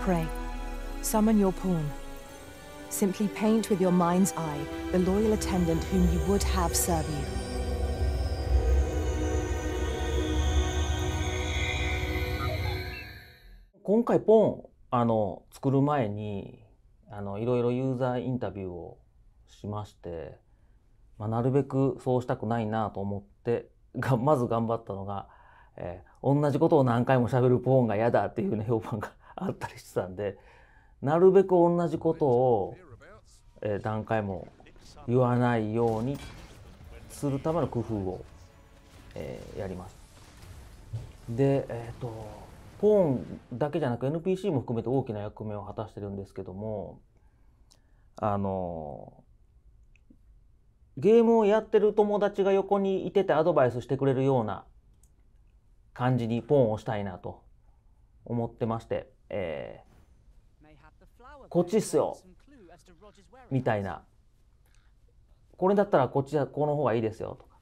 Pray. Summon your pawn. Simply paint with your mind's eye the loyal attendant whom you would have serve you. 今回ポあの作る前にあのいろいろユーザーインタビューをしまして、まあ、なるべくそうしたくないなと思ってがまず頑張ったのが、えー、同じことを何回もしゃべるポーンが嫌だっていうね評判があったりしてたんでなるべく同じことを、えー、何回も言わないようにするための工夫を、えー、やります。で、えっ、ー、とポーンだけじゃなく NPC も含めて大きな役目を果たしてるんですけどもあのゲームをやってる友達が横にいててアドバイスしてくれるような感じにポーンをしたいなと思ってましてえー、こっちっすよみたいなこれだったらこっちはこの方がいいですよとか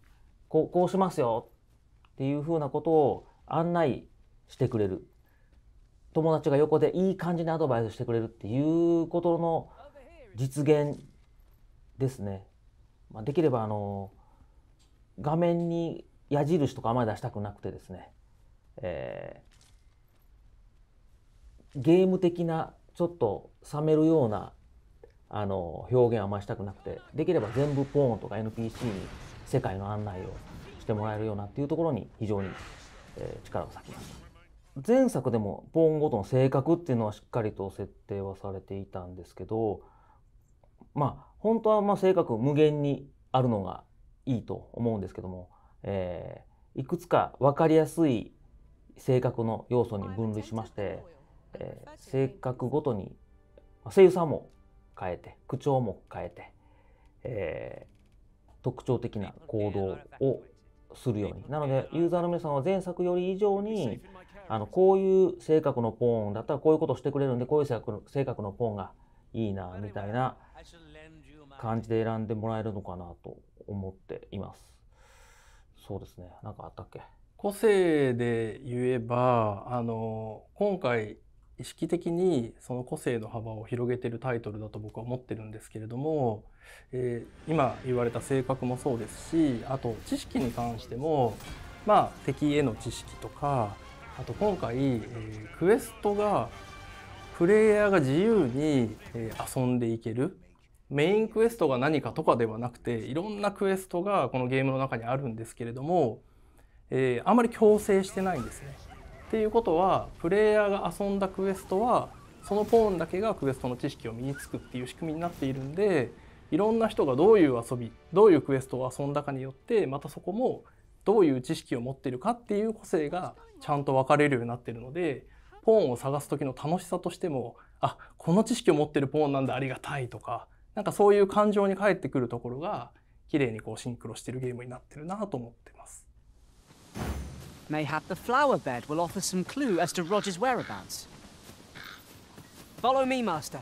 ここうしますよっていうふうなことを案内してくれる友達が横でいい感じにアドバイスしてくれるっていうことの実現ですね。まあ、できればあの画面に矢印とかあまり出したくなくてですね、えゲーム的なちょっと冷めるようなあの表現はあんまりしたくなくてできれば全部ポーンとか NPC に世界の案内をしてもらえるようなっていうところに非常に、えー、力を割きました前作でもポーンごとの性格っていうのはしっかりと設定はされていたんですけどまあ本当はま性格無限にあるのがいいと思うんですけども、えー、いくつか分かりやすい性格の要素に分類しましてえー、性格ごとに声優さんも変えて口調も変えて、えー、特徴的な行動をするようになのでユーザーの皆さんは前作より以上にあのこういう性格のポーンだったらこういうことをしてくれるんでこういう性格のポーンがいいなみたいな感じで選んでもらえるのかなと思っています。そうですね。何かあったっけ？個性で言えば、あの今回意識的にその個性の幅を広げてるタイトルだと僕は思ってるんですけれども、えー、今言われた性格もそうですしあと知識に関してもまあ敵への知識とかあと今回、えー、クエストがプレイヤーが自由に、えー、遊んでいけるメインクエストが何かとかではなくていろんなクエストがこのゲームの中にあるんですけれども、えー、あんまり強制してないんですね。っていうことはプレイヤーが遊んだクエストはそのポーンだけがクエストの知識を身につくっていう仕組みになっているんでいろんな人がどういう遊びどういうクエストを遊んだかによってまたそこもどういう知識を持ってるかっていう個性がちゃんと分かれるようになってるのでポーンを探す時の楽しさとしてもあこの知識を持ってるポーンなんだありがたいとかなんかそういう感情に返ってくるところが綺麗にこうシンクロしてるゲームになってるなと思ってます。Mayhap the flower bed will offer some clue as to Roger's whereabouts. Follow me, Master.